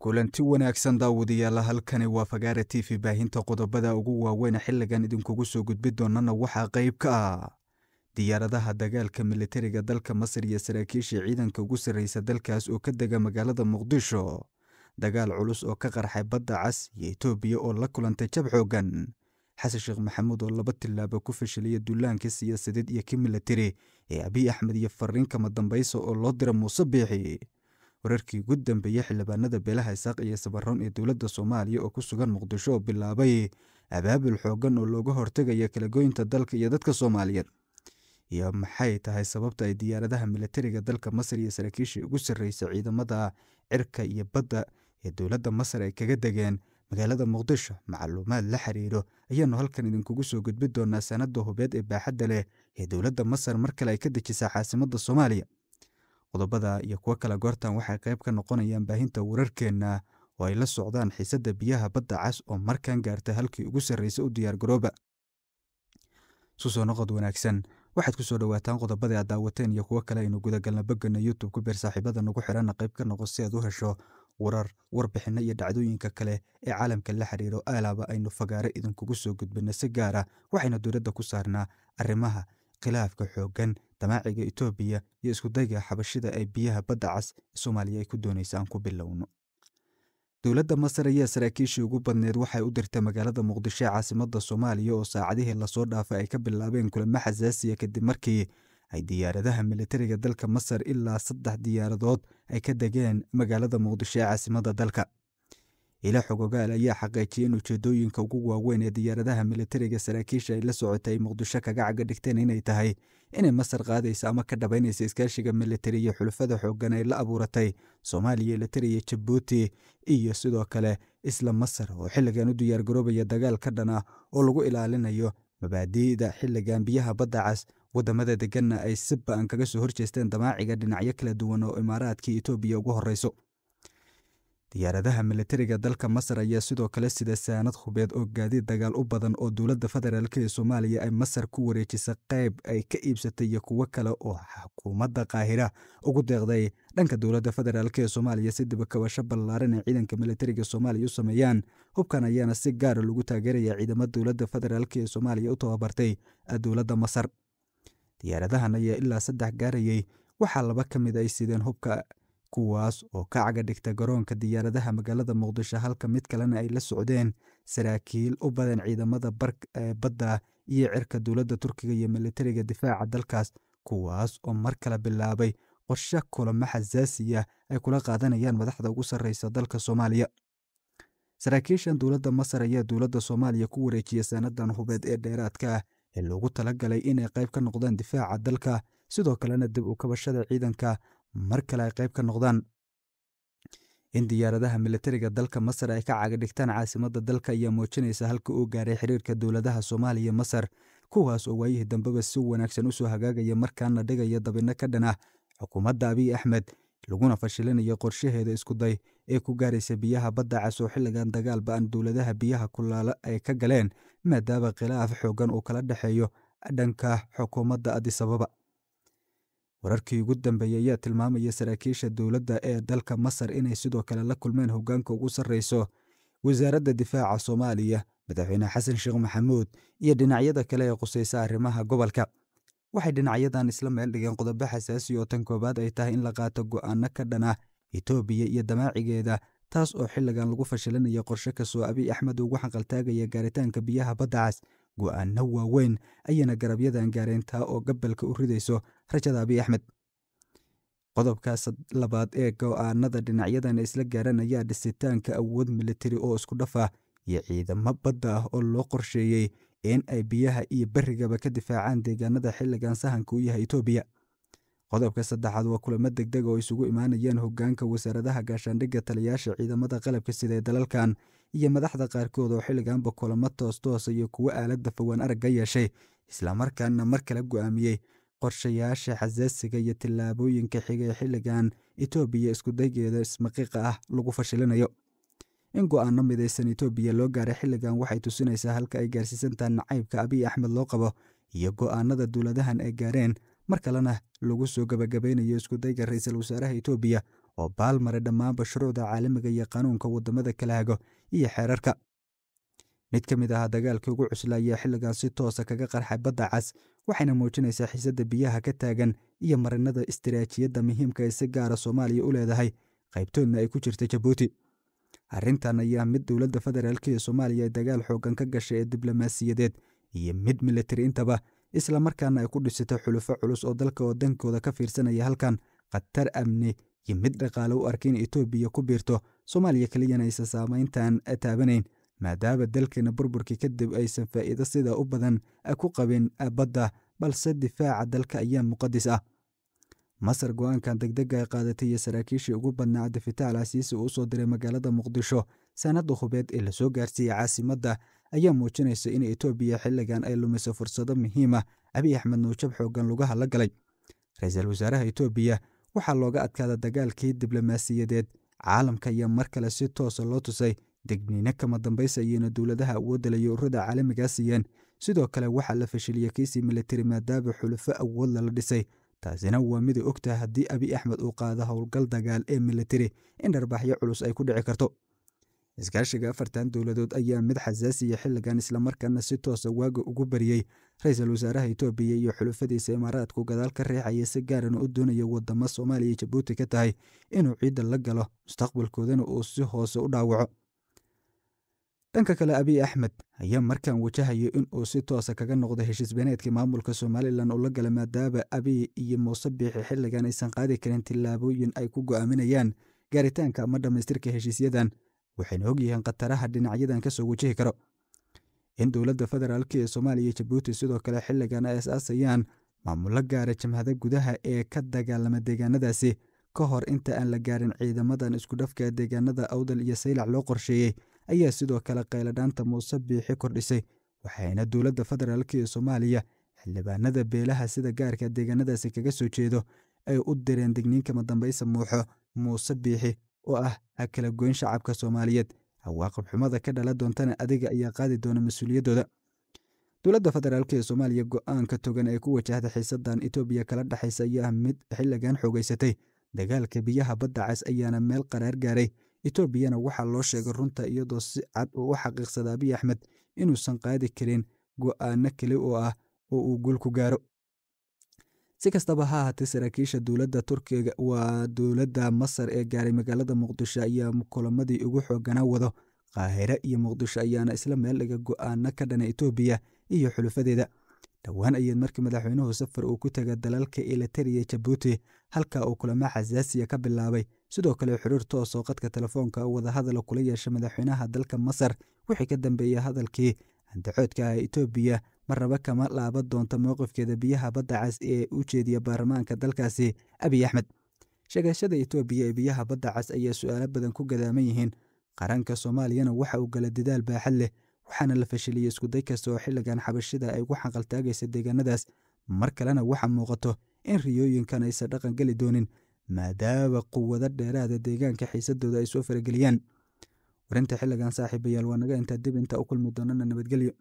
kulanti wanaagsan daawadayaala halkani waa fagaara t v baahinta qodobada ugu waaweyn xilligan idinkugu soo gudbi doonana waxaa qayb ka ah diyaaradaha dagaalka militariga dalka masar iyo saraakiisha ciidanka ugu sarreysa dalkaas oo ka dega magaalada muqdisho dagaal culus oo ka qarxay badda cas iyo etoobiya oo la kulantay jab xooggan xasan sheekh maxamuud oo laba tillaabo ku fashiliya duulaankii siyaasadeed iyo kii militari ee abiy axmed iyo fariin kama dambaysa oo loo dira muuse biixi wararkii ugu dambeeyey xildhibaanada beelaha isaaq iyo sabaroon ee dowladda soomaaliya oo ku sugan muqdisho oo bilaabay abaabul xoogan oo looga hortegayo kalagoynta dalka iyo dadka soomaaliyeed iyo maxay tahay sababta ay diyaaradaha militariga dalka masar iyo saraakiisha ugu sarreysa ciidamada cirka iyo badda ee dowladda masar ay kaga degeen magaalada muqdisho macluumaad la xiriiro ayaanu halkan idinkugu soo gudbi doonaa sanadda hubeed ee baaxadda leh ee dowladda masar mar kale ay ka dejisaa caasimadda soomaaliya qodobada iyo kuwo kale goortan waxay qayb ka noqonayaan baahinta wararkeenna oo ay la socdaan xiisadda biyaha badda cas oo markan gaarta halkii ugu sarraysa u diyaargarooba susoo noqod wanaagsan waxaad kusoo dhawaataan qodobada aad daawateen iyo kuwo kale aynu gudagalna boggana youtube ku beer saaxiibada nugu xiranna qayb ka noqo si aad u hesho warar warbixinno iyo dhacdooyinka kale ee caalamka la xiriiro alaaba aynu fagaaro idinkugu soo gudbinna si gaara waxaynu diiradda ku saarnaa arrimaha khilaafka xooggan damaaciga etoobiya iyo iskudayga xabashida ay biyaha badda cas ee soomaaliya ay ku doonaysa aan ku bilowno dowladda masar ayaa saraakiishii ugu badneed waxay u dirtay magaalada muqdisho ee caasimadda soomaaliya oo saacadihii lasoo dhaafay ay ka bilaabeen kulamo xasaasiya kadib markii ay diyaaradaha militariga dalka masar ilaa saddex diyaaradood ay ka degeen magaalada muqdisho ee caasimadda dalka ilax xogogaal ayaa xaqiijiyay in ujeedooyinka ugu waaweyn ee diyaaradaha militariga saraakiisha ay la socotay ay muqdisho kaga dhigteen inay tahay inay masar qaadaysa ama ka dhabaynaysa iskaashiga militari iyo xulufada xooggan ay la abuuratay soomaaliya ilitari iyo jabuuti iyo sidoo kale isla masar oo xilligan u diyaargaroobaya dagaal ka dhan ah oo lagu ilaalinayo mabaadi'da xilligan biyaha badda cas waddamada deganna ay si ba-an kaga soo horjeesteen damaaciga dhinacyo kala duwan oo imaaraadkii etoobiya ugu horreyso diyaaradaha militariga dalka masar ayaa sidoo kale sida saanad hubeed oo gaadiid dagaal u badan oo dowladda federaalk ee soomaaliya ay masar ku wareejisa qayb ay ka iibsatay iyo kuwo kale oo xukuumadda kaahira ugu deeqday dhanka dowladda federaalk ee soomaaliya si dibakabasho ballaaran ee ciidanka militariga soomaaliya u sameeyaan hubkan ayaana si gaara ah lagu taageeraya ciidama dowladda federaalk ee soomaaliya u tababartay dowladda masar diyaaradahan ayaa ilaa saddex gaarayay waxaa laba ka mid ay sideen hubka kuwaas oo ka ga dhigta garoonka diyaaradaha magaalada muqdisho halka mid kalena ay la socdeen saraakiil u badan ciidamada bark ee badda iyo cirka dowladda turkiga iyo militariga difaaca dalkaas kuwaas oo mar kale bilaabay qorshe kulamo xasaasiya ay kula qaadanayaan madaxda ugu sarreysa dalka soomaaliya saraakiishan dowladda masar ayaa dowladda soomaaliya ku wareejiyay sanadan hubeed ee dheeraadka ah ee loogu talagalay inay qayb ka noqdaan difaaca dalka sidoo kalena dib u kabashada ciidanka mar kale ay qayb ka noqdaan in diyaaradaha milatariga dalka masar ay ka cagadhigtaan caasimadda dalka ayaa muujinaysa halka uu gaaray xiriirka dowladaha soomaaliya masar kuwaas oo waayihii dambeba si wanaagsan usoo hagaagaya markaana dhigaya dabinno ka dhan ah xukuumadda abiy axmed laguna fashilinaya qorshaheeda iskuday ee ku gaaraysa biyaha badda cas xilligan dagaal ba-an dowladaha biyaha kulaalo ay ka galeen maadaaba khilaaf xooggan uu kala dhexeeyo dhanka xukuumadda adisababa wararkii ugu dambeeyey ayaa tilmaamaya saraakiisha dowladda ee dalka masar inay sidoo kale la kulmeen hoggaanka ugu sarreyso wasaaradda difaaca soomaaliya madaxweyne xasan sheekh maxamuud iyo dhinacyada kale ee khuseysa arrimaha gobolka waxay dhinacyadan isla meel dhigeen qodobo xasaasi oo tan koowaad ay tahay in la qaato go'aanno ka dhan ah etoobiya iyo damaacigeeda taas oo xilligan lagu fashilinaya qorshe kasoo abiy axmed ugu xaqaltaagaya gaaritaanka biyaha badda cas go go'aano waaweyn ayayna garabyadan gaareen taa oo gabalka u ridayso rajad aabi axmed qodobka labaad ee go-aanada dhinacyadan isla gaaran ayaa dhisitaanka awood militari oo isku dhafa iyo ciidamo badda ah oo loo qorsheeyey in ay biyaha iyo berigaba ka difaacaan deegaanada xilligan sahanka u yahay etoobiya qodobka saddexaad waa kulamo deg deg ah oo isugu imaanayeen hogaanka wasaaradaha gaashaandhigga taliyaasha ciidamada qalabka sida ee dalalkan iyo madaxda qaarkood oo xilliganba kulamo toostoos iyo kuwo aaladda fawaan aragga yeeshay islamarkaana mar kale go'aamiyey qorshayaasha xasaasiga iyo tillaabooyinka xiga ee xilligan itoobiya iskudaygeeda ismaqiiqa ah lagu fashilinayo in go-aano midaysan itoobiya loo gaaray xilligan waxay tusinaysaa halka ay gaarsiisantaa nacaybka abiy axmed loo qabo iyo go-aanada dowladahan ay gaareen mar kalena lagu soo gabagabaynayo iskudayga ra iisal wasaaraha itoobiya oo baalmara dhammaanba shuruucda caalamiga iyo qanuunka wadamada kala hago iyo xeerarka mid ka mid ah dagaalkii ugu cusla ayaa xilligan si toosa kaga qarxay badda cas waxayna muujinaysaa xiisadda biyaha ka taagan iyo marinada istaraatiijiyadda muhiimka ee si gaara ah soomaaliya u leedahay qaybtoodna ay ku jirta jabuuti arrintan ayaa mid dowladda federaalk ee soomaaliya ay dagaal xooggan ka gashay ee diblomaasiyadeed iyo mid militari intaba isla markaana ay ku dhisata xulufo culus oo dalka oo dankooda ka fiirsanaya halkan khatar amni iyo mid dhaqaale u arka in etoobiya ku biirto soomaaliya keliyana aysan saamayntan taabanayn maadaama dalkeena burburkii kadib aysan faa'iido sidaa u badan ku qabin badda balse difaaca dalka ayaa muqadis ah masar go-aankan degdega qaadatay iyo saraakiishii ugu badnaa cabdifitaax alcasiisi uu soo diray magaalada muqdisho sanada hubeed ee lasoo gaarsiiyey caasimadda ayaa muujinaysa in etoobiya xilligan ay lumiso fursado muhiima ah, abiy axmed nuujab xooggan lugaha la galay ra iisal wasaaraha etoobiya waxaa looga adkaada dagaalkii diblomaasiyadeed caalamka ayaa mar kale si toosa ah loo tusay degniino kama dambaysa ayeyna dowladaha awoodda layourada caalamigaa ah siiyeen sidoo kale waxaa la fashiliyey kiisii militari maadaaba xulufo awood lala dhisay taasina waa miday ogtahay haddii abi axmed uu qaado howlgal dagaal ee militari in dharbaaxyo culus ay ku dhici karto iskaashiga afartan dowladood ayaa mid xasaasiya xiligan islamarkaana si toosa ah waaga ugu bariyey ra-iisul wasaaraha itoobiya iyo xulufadiisa imaaraadku gadaal ka reexaya si gaarana u doonaya wadamo soomaaliya iyo jabuuti ka tahay inuu ciidda la galo mustaqbalkoodana uu si hoose u dhaawaco dhanka kale abiy axmed ayaa markan wajahaya in uu si toosa ah kaga noqdo heshiis beeneedka maamulka somalilan ula gala maadaaba abiy iyo muuse biixi xilligan aysan qaadi karin tillaabooyin ay ku go-aaminayaan gaaritaanka ama dhammaystirka heshiisyadan waxayna og yihiin khataraha dhinacyadan kasoo wajihi karo in dowladda federaalk ee soomaaliya iyo jabuuti sidoo kale xilligan ay asaasayaan maamulo gaara jamhada gudaha ee ka dagaalama deegaanadaasi ka hor inta aan la gaarin ciidamadan iskudhafka deegaanada awdal iyo saylac loo qorsheeyey ayaa sidoo kale qayladhaanta muuse biixi kordhisay waxayna dowladda federaalk ee soomaaliya xildhibaanada beelaha sida gaarka deegaanadaasi kaga soo jeedo ay u direen digniinka madambaysa muuxo muuse biixi oo ah ha kala goyn shacabka soomaaliyeed cawaaqib xumada ka dhala doontana adiga ayaa qaadi doona mas-uuliyaddooda dowladda federaalk ee soomaaliya go-aanka togan ee ku wajahda xiisadan etoobiya kala dhexaysa ayaa ah mid xilligan xoogaysatay dagaalka biyaha badda cas ayaana meel qaraar gaaray etoobiyana waxaa loo sheegay runta iyadoo si cad uu u xaqiiqsadaa abiy axmed inuusan qaadi karin go-aano kale oo ah oo uu guul ku gaaro si kastaba ha ahaatee saraakiisha dowladda turkiga waa dowladda masar ee gaaray magaalada muqdisho ayaa kulamadii ugu xoogganaa wado qaahire iyo muqdisho ayaana isla meel dhiga go-aano ka dhana etoobiya iyo xulufadeeda dhowaan ayaed markii madaxweynuhu safar uu ku taga dalalka ilatariya jabuuti halkaa uu kulamo xasaasiya ka bilaabay sidoo kale xiriir toosoo qadka telefoonka wada hadala kula yeesha madaxweynaha dalka masar wixii ka dambeeya hadalkii andacoodka ah ee etoobiya marnaba kama laaban doonta mowqifkeeda biyaha badda cas ee u jeediya baarlamaanka dalkaasi abiy axmed sheegashada etoobiya ee biyaha badda cas ayaa su-aalo badan ku gadaaman yihiin qaranka soomaaliyana waxa uu gala dadaal baaxad leh waxaana la fashiliyey iskuday kasta oo xilligan xabashida ay ugu xaqaltaagaysa deegaanadaas mar kalena waxa muuqato in riyooyinkan aysan dhaqan geli doonin maadaaba quwado dheeraada deegaanka xiisadooda ay soo farageliyaan warinta xilligan saaxiibayaal waa naga intaa dib intaa u kulmi doonana nabadgelyo